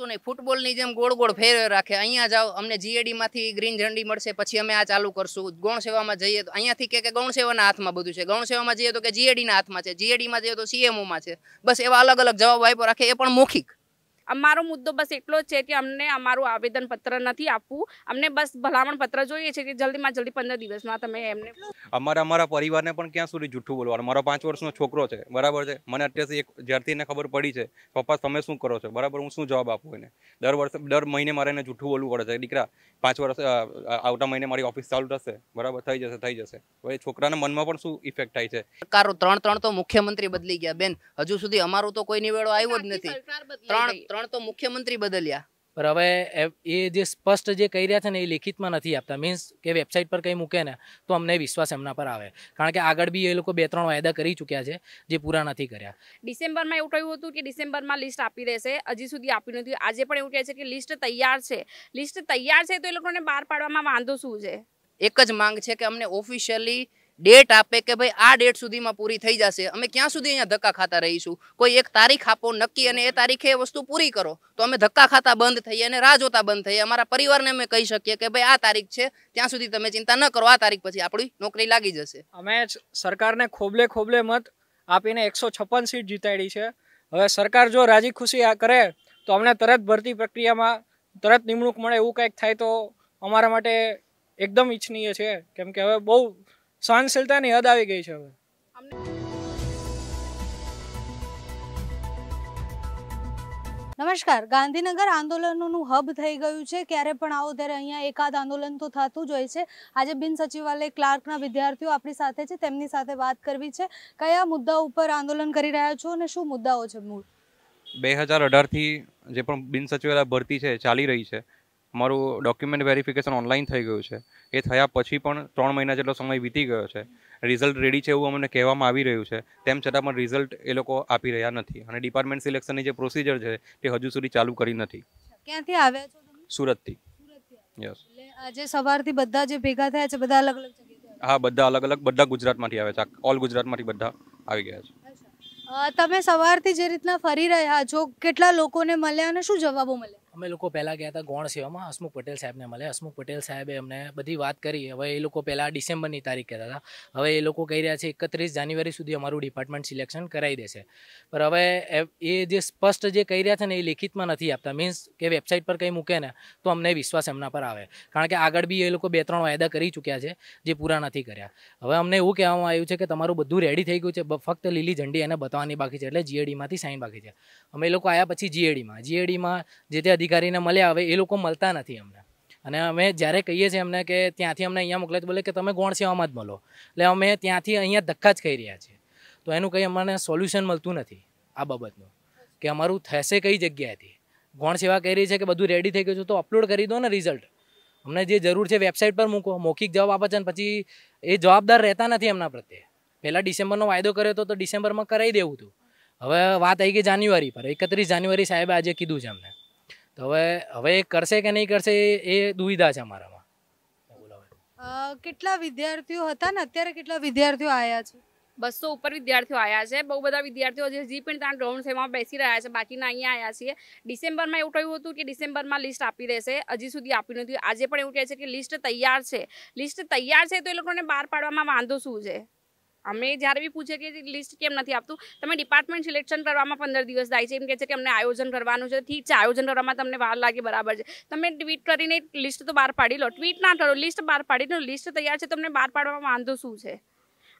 વસ્તુ નહીં ફૂટબોલની જેમ ગોળ ગોળ ફેર રાખે અહીંયા જાઓ અમને જીએડીમાંથી ગ્રીન ઝંડી મળશે પછી અમે આ ચાલુ કરશું ગૌણ સેવામાં જઈએ તો અહીંયાથી કે ગૌણ સેવાના હાથમાં બધું છે ગૌણ સેવામાં જઈએ તો કે જીએડીના હાથમાં છે જીએડીમાં જઈએ તો સીએમઓમાં છે બસ એવા અલગ અલગ જવાબ આપ્યો રાખે એ પણ મૌખિક અમારો મુદ્દો બસ એટલો જ છે કે અમને અમારું આવેદનપત્ર નથી આપવું અમને બસ ભલામણ પત્ર જોઈએ છે કે જલ્દીમાં જલ્દી પંદર દિવસમાં તમે એમને અમારા અમારા પરિવારને પણ ક્યાં સુધી જૂઠું બોલવાનું મારો પાંચ વર્ષનો છોકરો છે બરાબર છે મને અત્યારથી એક જ્યારથી ખબર પડી છે પપ્પા તમે શું કરો છો બરાબર હું શું જવાબ આપું એને દર વર્ષે દર મહિને મારે એને જૂઠું બોલવું પડે છે દીકરા પાંચ વર્ષ આવતા મહિને મારી ઓફિસ ચાલુ થશે બરાબર થઈ જશે થઈ જશે હવે છોકરાના મનમાં પણ શું ઇફેક્ટ થાય છે સરકારો ત્રણ ત્રણ તો મુખ્યમંત્રી બદલી ગયા બેન હજુ સુધી અમારું તો કોઈ નિવેડો આવ્યો જ નથી ત્રણ ત્રણ ત્રણ તો મુખ્યમંત્રી બદલ્યા પણ હવે એ જે સ્પષ્ટ જે કહી રહ્યા છે ને એ લિખિતમાં નથી આપતા મીન્સ કે વેબસાઇટ પર કંઈ મૂકે ને તો અમને વિશ્વાસ એમના પર આવે કારણ કે આગળ બી એ લોકો બે ત્રણ વાયદા કરી ચૂક્યા છે જે પૂરા નથી કર્યા ડિસેમ્બરમાં એવું કહ્યું હતું કે ડિસેમ્બરમાં લિસ્ટ આપી દેશે હજી સુધી આપી નથી આજે પણ એવું કહે છે કે લિસ્ટ તૈયાર છે લિસ્ટ તૈયાર છે તો એ લોકોને બહાર પાડવામાં વાંધો શું છે એક જ માંગ છે કે અમને ઓફિશિયલી ડેટ આપે કે ભાઈ આ ડેટ સુધીમાં પૂરી થઈ જશે અમે ક્યાં સુધી અહીંયા ધક્કા ખાતા રહીશું કોઈ એક તારીખ આપો નક્કી અને એ તારીખે એ વસ્તુ પૂરી કરો તો અમે ધક્કા ખાતા બંધ થઈએ અને રાહ જોતા બંધ થઈએ અમારા પરિવારને અમે કહી શકીએ કે ભાઈ આ તારીખ છે ત્યાં સુધી તમે ચિંતા ન કરો આ તારીખ પછી આપણી નોકરી લાગી જશે અમે સરકારને ખોબલે ખોબલે મત આપીને એકસો છપ્પન સીટ જીતાડી છે હવે સરકાર જો રાજી ખુશી આ કરે તો અમને તરત ભરતી પ્રક્રિયામાં તરત નિમણૂક મળે એવું કંઈક થાય તો અમારા માટે એકદમ ઈચ્છનીય છે કેમ કે હવે બહુ સહનશીલતાની હદ આવી ગઈ છે હવે નમસ્કાર ગાંધીનગર આંદોલનોનું હબ થઈ ગયું છે ક્યારે પણ આવો ત્યારે અહીંયા એકાદ આંદોલન તો થતું જ હોય છે આજે બિન સચિવાલય ક્લાર્કના વિદ્યાર્થીઓ આપણી સાથે છે તેમની સાથે વાત કરવી છે કયા મુદ્દા ઉપર આંદોલન કરી રહ્યા છો અને શું મુદ્દાઓ છે મૂળ બે હજાર અઢારથી જે પણ બિન સચિવાલય ભરતી છે ચાલી રહી છે મારું ડોક્યુમેન્ટ વેરિફિકેશન ઓનલાઈન થઈ ગયું છે એ થયા પછી પણ ત્રણ મહિના જેટલો સમય વીતી ગયો છે રિઝલ્ટ રેડી છે એવું અમને કહેવામાં આવી રહ્યું છે તેમ છતાં પણ રિઝલ્ટ એ લોકો આપી રહ્યા નથી અને ડિપાર્ટમેન્ટ સિલેક્શનની જે પ્રોસિજર છે તે હજુ સુધી ચાલુ કરી નથી ક્યાંથી આવ્યા છો સુરતથી યસ આજે સવારથી બધા જે ભેગા થયા છે બધા અલગ અલગ હા બધા અલગ અલગ બધા ગુજરાતમાંથી આવે છે ઓલ ગુજરાતમાંથી બધા આવી ગયા છે તમે સવારથી જે રીતના ફરી રહ્યા છો કેટલા લોકોને મળ્યા અને શું જવાબો મળ્યા અમે લોકો પહેલાં ગયા હતા ગૌણ સેવામાં હસમુખ પટેલ સાહેબને મળ્યા હસમુખ પટેલ સાહેબે અમને બધી વાત કરી હવે એ લોકો પહેલાં ડિસેમ્બરની તારીખ કહેતા હતા હવે એ લોકો કહી રહ્યા છે એકત્રીસ જાન્યુઆરી સુધી અમારું ડિપાર્ટમેન્ટ સિલેક્શન કરાવી દેશે પણ હવે એ જે સ્પષ્ટ જે કહી રહ્યા છે ને એ લેખિતમાં નથી આપતા મીન્સ કે વેબસાઇટ પર કંઈ મૂકે ને તો અમને વિશ્વાસ એમના પર આવે કારણ કે આગળ બી એ લોકો બે ત્રણ વાયદા કરી ચૂક્યા છે જે પૂરા નથી કર્યા હવે અમને એવું કહેવામાં આવ્યું છે કે તમારું બધું રેડી થઈ ગયું છે ફક્ત લીલી ઝંડી એને બતાવવાની બાકી છે એટલે જીએડીમાંથી સાઇન બાકી છે અમે લોકો આવ્યા પછી જીએડીમાં જીએડીમાં જે ત્યાં અધિકારીને મળ્યા હવે એ લોકો મળતા નથી અમને અને અમે જ્યારે કહીએ છીએ એમને કે ત્યાંથી અમને અહીંયા મોકલે બોલે કે તમે ગૌણ સેવામાં જ મળો એટલે અમે ત્યાંથી અહીંયા ધક્કા જ કહી રહ્યા છીએ તો એનું કંઈ અમને સોલ્યુશન મળતું નથી આ બાબતનું કે અમારું થશે કઈ જગ્યાએથી ગૌણ સેવા કહી રહી છે કે બધું રેડી થઈ ગયું છે તો અપલોડ કરી દો ને રિઝલ્ટ અમને જે જરૂર છે વેબસાઇટ પર મૂકો મૌખિક જવાબ આપે છે અને પછી એ જવાબદાર રહેતા નથી એમના પ્રત્યે પહેલાં ડિસેમ્બરનો વાયદો કર્યો હતો તો ડિસેમ્બરમાં કરાવી દેવું હતું હવે વાત આવી ગઈ જાન્યુઆરી પર એકત્રીસ જાન્યુઆરી સાહેબે આજે કીધું છે અમને તો હવે હવે એ કરશે કે નહીં કરશે એ દુવિધા છે અમારામાં કેટલા વિદ્યાર્થીઓ હતા ને અત્યારે કેટલા વિદ્યાર્થીઓ આવ્યા છે બસો ઉપર વિદ્યાર્થીઓ આવ્યા છે બહુ બધા વિદ્યાર્થીઓ હજી પણ ત્યાં ગ્રાઉન્ડ છે એમાં બેસી રહ્યા છે બાકીના અહીંયા આવ્યા છીએ ડિસેમ્બરમાં એવું કહ્યું હતું કે ડિસેમ્બરમાં લિસ્ટ આપી દેશે હજી સુધી આપી નથી આજે પણ એવું કહે છે કે લિસ્ટ તૈયાર છે લિસ્ટ તૈયાર છે તો એ લોકોને બહાર પાડવામાં વાંધો શું છે અમે જ્યારે બી પૂછે કે લિસ્ટ કેમ નથી આપતું તમે ડિપાર્ટમેન્ટ સિલેક્શન કરવામાં પંદર દિવસ થાય છે એમ કહે છે કે અમને આયોજન કરવાનું છે ઠીક છે આયોજન કરવામાં તમને વાર લાગે બરાબર છે તમે ટ્વીટ કરીને લિસ્ટ તો બહાર પાડી લો ટ્વીટ ના કરો લિસ્ટ બહાર પાડી દો લિસ્ટ તૈયાર છે તમને બહાર પાડવામાં વાંધો શું છે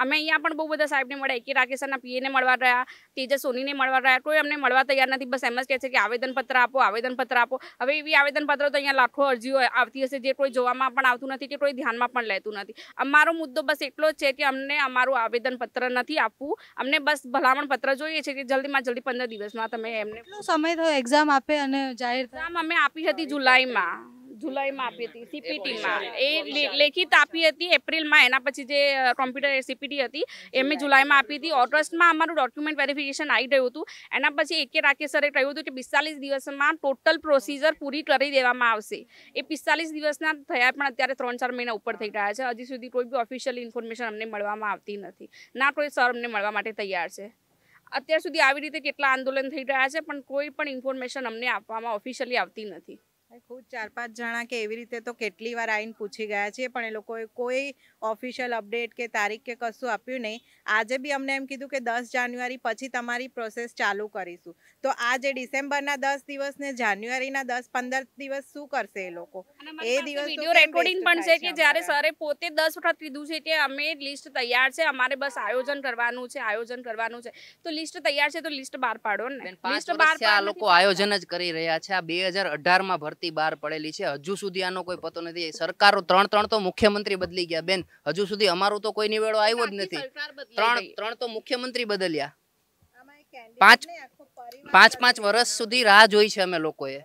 અમે અહીંયા પણ બહુ બધા સાહેબને મળ્યા એકે રાકેશના પીએને મળવા રહ્યા તેજસ સોનીને મળવા રહ્યા કોઈ અમને મળવા તૈયાર નથી બસ એમ જ કહે છે કે આવેદનપત્ર આપો આવેદનપત્ર આપો હવે એવી આવેદનપત્ર તો અહીંયા લાખો અરજીઓ આવતી હશે જે કોઈ જોવામાં પણ આવતું નથી કે કોઈ ધ્યાનમાં પણ લેતું નથી અમારો મુદ્દો બસ એટલો જ છે કે અમને અમારું આવેદનપત્ર નથી આપવું અમને બસ ભલામણ પત્ર જોઈએ છે કે જલ્દીમાં જલ્દી પંદર દિવસમાં તમે એમને સમય થયો એક્ઝામ આપે અને જાહેર એક્ઝામ અમે આપી હતી જુલાઈમાં જુલાઈમાં આપી હતી સીપીટીમાં એ લેખિત આપી હતી એપ્રિલમાં એના પછી જે કોમ્પ્યુટર સીપીટી હતી એ મેં જુલાઈમાં આપી હતી ઓગસ્ટમાં અમારું ડોક્યુમેન્ટ વેરિફિકેશન આવી રહ્યું હતું એના પછી એકે રાકેશ સરે કહ્યું હતું કે પિસ્તાલીસ દિવસમાં ટોટલ પ્રોસીજર પૂરી કરી દેવામાં આવશે એ પિસ્તાલીસ દિવસના થયા પણ અત્યારે ત્રણ ચાર મહિના ઉપર થઈ ગયા છે હજી સુધી કોઈ બી ઓફિશિયલ ઇન્ફોર્મેશન અમને મળવામાં આવતી નથી ના કોઈ સર અમને મળવા માટે તૈયાર છે અત્યાર સુધી આવી રીતે કેટલા આંદોલન થઈ રહ્યા છે પણ કોઈ પણ ઇન્ફોર્મેશન અમને આપવામાં ઓફિશિયલી આવતી નથી ખુદ ચાર પાંચ જણા કે એવી રીતે તો કેટલી વાર આવીને પૂછી ગયા છીએ પણ એ લોકોએ કોઈ ઓફિશિયલ અપડેટ કે તારીખ કે કશું આપ્યું નહીં આજે બી અમને એમ કીધું કે દસ જાન્યુઆરી પછી તમારી પ્રોસેસ ચાલુ કરીશું તો આ જે ડિસેમ્બરના દસ દિવસ ને જાન્યુઆરીના દસ પંદર દિવસ શું કરશે એ લોકો એ દિવસ રેકોર્ડિંગ પણ છે કે જ્યારે સરે પોતે દસ વખત કીધું છે કે અમે લિસ્ટ તૈયાર છે અમારે બસ આયોજન કરવાનું છે આયોજન કરવાનું છે તો લિસ્ટ તૈયાર છે તો લિસ્ટ બહાર પાડો ને લિસ્ટ બહાર આ લોકો આયોજન જ કરી રહ્યા છે આ બે હજાર અઢારમાં ભરતી આપતી બહાર પડેલી છે હજુ સુધી આનો કોઈ પતો નથી સરકારો ત્રણ ત્રણ તો મુખ્યમંત્રી બદલી ગયા બેન હજુ સુધી અમારું તો કોઈ નિવેડો આવ્યો જ નથી ત્રણ ત્રણ તો મુખ્યમંત્રી બદલ્યા પાંચ પાંચ પાંચ વર્ષ સુધી રાહ જોઈ છે અમે લોકોએ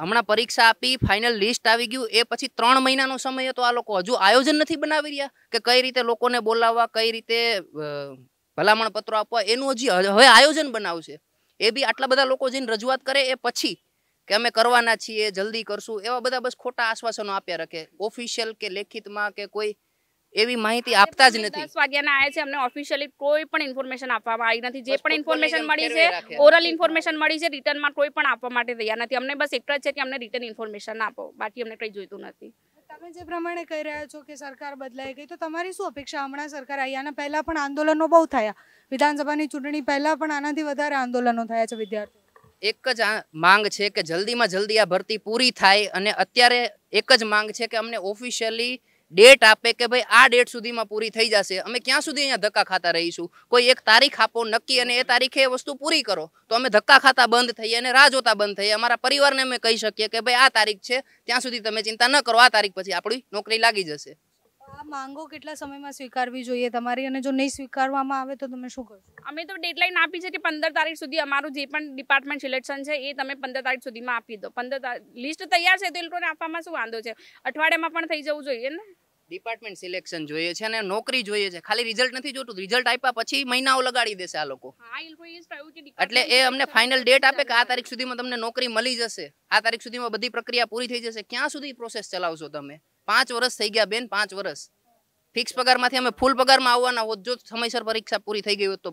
હમણાં પરીક્ષા આપી ફાઇનલ લિસ્ટ આવી ગયું એ પછી ત્રણ મહિનાનો સમય હતો આ લોકો હજુ આયોજન નથી બનાવી રહ્યા કે કઈ રીતે લોકોને બોલાવવા કઈ રીતે ભલામણ પત્રો આપવા એનું હજી હવે આયોજન બનાવશે એ બી આટલા બધા લોકો જઈને રજૂઆત કરે એ પછી કે અમે કરવાના છીએ જલ્દી કરશું એવા બધા બસ ખોટા આશ્વાસનો આપ્યા રાખે ઓફિશિયલ કે લેખિતમાં કે કોઈ એવી માહિતી આપતા જ નથી દસ વાગ્યાના આવ્યા છે અમને ઓફિશિયલી કોઈ પણ ઇન્ફોર્મેશન આપવામાં આવી નથી જે પણ ઇન્ફોર્મેશન મળી છે ઓરલ ઇન્ફોર્મેશન મળી છે રિટર્નમાં કોઈ પણ આપવા માટે તૈયાર નથી અમને બસ એક જ છે કે અમને રિટર્ન ઇન્ફોર્મેશન આપો બાકી અમને કંઈ જોઈતું નથી તમે જે પ્રમાણે કહી રહ્યા છો કે સરકાર બદલાઈ ગઈ તો તમારી શું અપેક્ષા હમણાં સરકાર આવી આના પહેલાં પણ આંદોલનો બહુ થયા વિધાનસભાની ચૂંટણી પહેલા પણ આનાથી વધારે આંદોલનો થયા છે વિદ્યાર્થી એક જ માંગ છે કે જલ્દીમાં જલ્દી આ ભરતી પૂરી થાય અને અત્યારે એક જ માંગ છે કે અમને ઓફિશિયલી ડેટ આપે કે ભાઈ આ ડેટ સુધીમાં પૂરી થઈ જશે અમે ક્યાં સુધી અહીંયા ધક્કા ખાતા રહીશું કોઈ એક તારીખ આપો નક્કી અને એ તારીખે એ વસ્તુ પૂરી કરો તો અમે ધક્કા ખાતા બંધ થઈએ અને રાહ જોતા બંધ થઈએ અમારા પરિવારને અમે કહી શકીએ કે ભાઈ આ તારીખ છે ત્યાં સુધી તમે ચિંતા ન કરો આ તારીખ પછી આપણી નોકરી લાગી જશે આ માંગો કેટલા સમયમાં સ્વીકારવી જોઈએ તમારી અને જો નહીં સ્વીકારવામાં આવે તો તમે શું કરશો અમે તો ડેડલાઇન આપી છે કે પંદર તારીખ સુધી અમારું જે પણ ડિપાર્ટમેન્ટ સિલેક્શન છે એ તમે પંદર તારીખ સુધીમાં આપી દો પંદર લિસ્ટ તૈયાર છે તો એ લોકોને આપવામાં શું વાંધો છે અઠવાડિયામાં પણ થઈ જવું જોઈએ ને ડિપાર્ટમેન્ટ સિલેક્શન જોઈએ છે અને નોકરી જોઈએ છે ખાલી રિઝલ્ટ નથી જોતું રિઝલ્ટ આપ્યા પછી મહિનાઓ લગાડી દેશે આ લોકો એટલે એ અમને ફાઇનલ ડેટ આપે કે આ તારીખ સુધીમાં તમને નોકરી મળી જશે આ તારીખ સુધીમાં બધી પ્રક્રિયા પૂરી થઈ જશે ક્યાં સુધી પ્રોસેસ ચલાવશો તમે પાંચ વર્ષ થઈ ગયા બેન પાંચ વર્ષ ફિક્સ પગારમાંથી અમે ફૂલ પગારમાં આવવાના હોત જો સમયસર પરીક્ષા પૂરી થઈ ગઈ હોત તો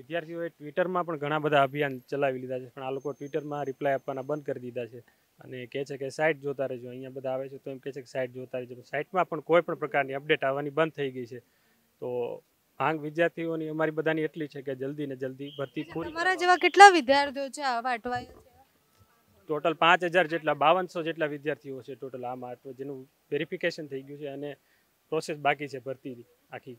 વિદ્યાર્થીઓએ ટ્વિટરમાં પણ ઘણા બધા અભિયાન ચલાવી લીધા છે પણ આ લોકો ટ્વિટરમાં રિપ્લાય આપવાના બંધ કરી દીધા છે અને કહે છે કે સાઇટ જોતા રહેજો અહીંયા બધા આવે છે તો એમ કહે છે કે સાઇટ જોતા રહેજો સાઇટમાં પણ કોઈ પણ પ્રકારની અપડેટ આવવાની બંધ થઈ ગઈ છે તો માંગ વિદ્યાર્થીઓની અમારી બધાની એટલી છે કે જલ્દી ને જલ્દી ભરતી ફૂલ તમારા જેવા કેટલા વિદ્યાર્થીઓ છે આવા અટવાય ટોટલ પાંચ હજાર જેટલા બાવનસો જેટલા વિદ્યાર્થીઓ છે ટોટલ આમાં તો જેનું વેરિફિકેશન થઈ ગયું છે અને પ્રોસેસ બાકી છે ભરતીની આખી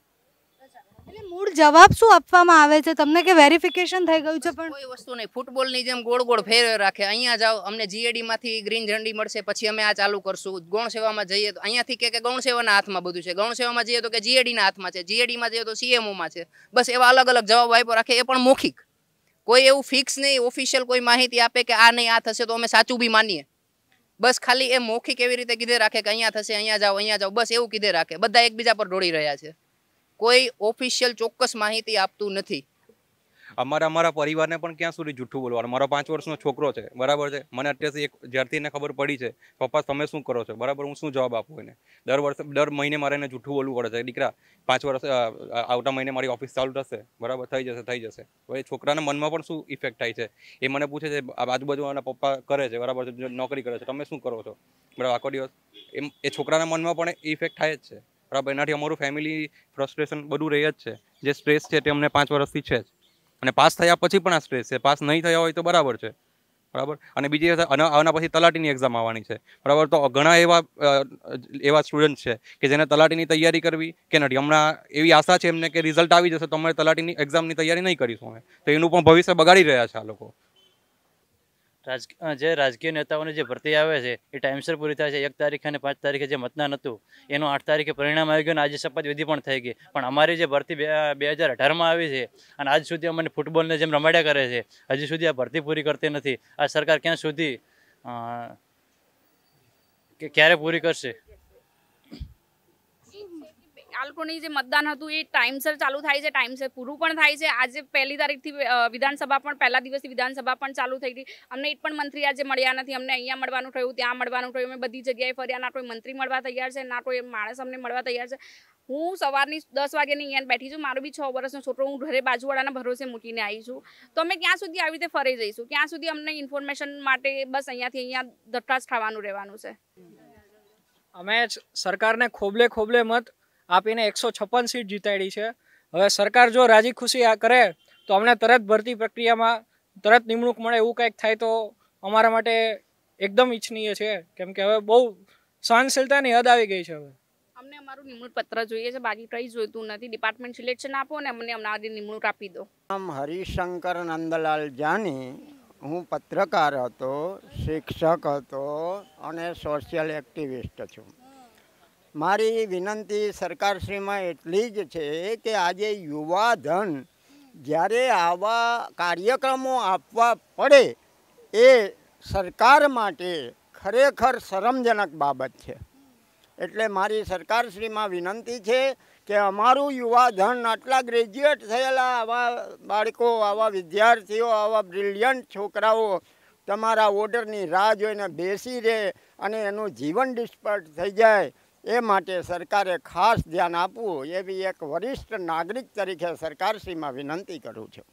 એટલે મૂળ જવાબ શું આપવામાં આવે છે તમને કે વેરિફિકેશન થઈ ગયું છે પણ કોઈ વસ્તુ નહીં ફૂટબોલની જેમ ગોળ ગોળ ફેર રાખે અહીંયા જાઓ અમને જીએડીમાંથી ગ્રીન ઝંડી મળશે પછી અમે આ ચાલુ કરશું ગૌણ સેવામાં જઈએ તો અહીંયાથી કે કે ગૌણ સેવાના હાથમાં બધું છે ગૌણ સેવામાં જઈએ તો કે જીએડીના હાથમાં છે જીએડીમાં જઈએ તો સીએમઓમાં છે બસ એવા અલગ અલગ જવાબ આપ્યો રાખે એ પણ મૌખિક કોઈ એવું ફિક્સ નહીં ઓફિશિયલ કોઈ માહિતી આપે કે આ નહીં આ થશે તો અમે સાચું બી માનીએ બસ ખાલી એ મૌખિક એવી રીતે કીધે રાખે કે અહીંયા થશે અહીંયા જાઓ અહીંયા જાઓ બસ એવું કીધે રાખે બધા એકબીજા પર દોડી રહ્યા છે કોઈ ઓફિશિયલ ચોક્કસ માહિતી આપતું નથી અમારા અમારા પરિવારને પણ ક્યાં સુધી જૂઠું બોલવાનું મારો પાંચ વર્ષનો છોકરો છે બરાબર છે મને અત્યારથી એક જ્યારથી એને ખબર પડી છે પપ્પા તમે શું કરો છો બરાબર હું શું જવાબ આપું એને દર વર્ષે દર મહિને મારે એને જૂઠું બોલવું પડે છે દીકરા પાંચ વર્ષ આવતા મહિને મારી ઓફિસ ચાલુ થશે બરાબર થઈ જશે થઈ જશે હવે છોકરાના મનમાં પણ શું ઇફેક્ટ થાય છે એ મને પૂછે છે આજુબાજુ એના પપ્પા કરે છે બરાબર છે નોકરી કરે છે તમે શું કરો છો બરાબર આખો દિવસ એમ એ છોકરાના મનમાં પણ ઇફેક્ટ થાય જ છે બરાબર એનાથી અમારું ફેમિલી ફ્રસ્ટ્રેશન બધું રહે જ છે જે સ્ટ્રેસ છે તે અમને પાંચ વર્ષથી છે જ અને પાસ થયા પછી પણ આ સ્ટ્રેસ છે પાસ નહીં થયા હોય તો બરાબર છે બરાબર અને બીજી આના પછી તલાટીની એક્ઝામ આવવાની છે બરાબર તો ઘણા એવા એવા સ્ટુડન્ટ છે કે જેને તલાટીની તૈયારી કરવી કે નથી હમણાં એવી આશા છે એમને કે રિઝલ્ટ આવી જશે તો અમે તલાટીની એક્ઝામની તૈયારી નહીં કરીશું અમે તો એનું પણ ભવિષ્ય બગાડી રહ્યા છે આ લોકો રાજ જે રાજકીય નેતાઓની જે ભરતી આવે છે એ ટાઈમસર પૂરી થાય છે એક તારીખ અને પાંચ તારીખે જે મતદાન હતું એનું આઠ તારીખે પરિણામ આવી ગયું અને આજે શપથવિધિ પણ થઈ ગઈ પણ અમારી જે ભરતી બે હજાર અઢારમાં આવી છે અને આજ સુધી અમને ફૂટબોલને જેમ રમાડ્યા કરે છે હજી સુધી આ ભરતી પૂરી કરતી નથી આ સરકાર ક્યાં સુધી ક્યારે પૂરી કરશે આ જે મતદાન હતું એ ટાઈમસર ચાલુ થાય છે ટાઈમસર પૂરું પણ થાય છે આજે પહેલી તારીખથી વિધાનસભા પણ પહેલા દિવસથી વિધાનસભા પણ ચાલુ થઈ ગઈ અમને એ પણ મંત્રી આજે મળ્યા નથી અમને અહીંયા મળવાનું થયું ત્યાં મળવાનું થયું અમે બધી જગ્યાએ ફર્યા ના કોઈ મંત્રી મળવા તૈયાર છે ના કોઈ માણસ અમને મળવા તૈયાર છે હું સવારની દસ વાગ્યાની અહીંયા બેઠી છું મારો બી છ વર્ષનો છોકરો હું ઘરે બાજુવાળાના ભરોસે મૂકીને આવી છું તો અમે ક્યાં સુધી આવી રીતે ફરી જઈશું ક્યાં સુધી અમને ઇન્ફોર્મેશન માટે બસ અહીંયાથી અહીંયા ધટ્ટાસ ખાવાનું રહેવાનું છે અમે સરકારને ખોબલે ખોબલે મત આપીને એકસો છપ્પન સીટ જીતાડી છે હવે સરકાર જો રાજી ખુશી આ કરે તો અમને તરત ભરતી પ્રક્રિયામાં તરત નિમણૂક મળે એવું કંઈક થાય તો અમારા માટે એકદમ ઈચ્છનીય છે કેમ કે હવે બહુ સહનશીલતાની હદ આવી ગઈ છે હવે અમને અમારું નિમણૂક પત્ર જોઈએ છે બાકી કંઈ જોઈતું નથી ડિપાર્ટમેન્ટ સિલેક્શન આપો ને અમને હમણાં નિમણૂક આપી દો આમ હરિશંકર નંદલાલ જાની હું પત્રકાર હતો શિક્ષક હતો અને સોશિયલ એક્ટિવિસ્ટ છું મારી વિનંતી સરકારશ્રીમાં એટલી જ છે કે આજે યુવા ધન જ્યારે આવા કાર્યક્રમો આપવા પડે એ સરકાર માટે ખરેખર શરમજનક બાબત છે એટલે મારી સરકારશ્રીમાં વિનંતી છે કે અમારું યુવા ધન આટલા ગ્રેજ્યુએટ થયેલા આવા બાળકો આવા વિદ્યાર્થીઓ આવા બ્રિલિયન્ટ છોકરાઓ તમારા ઓર્ડરની રાહ જોઈને બેસી રહે અને એનું જીવન ડિસ્પર્ટ થઈ જાય એ માટે સરકારે ખાસ ધ્યાન આપવું એવી એક વરિષ્ઠ નાગરિક તરીકે સરકારશ્રીમાં વિનંતી કરું છું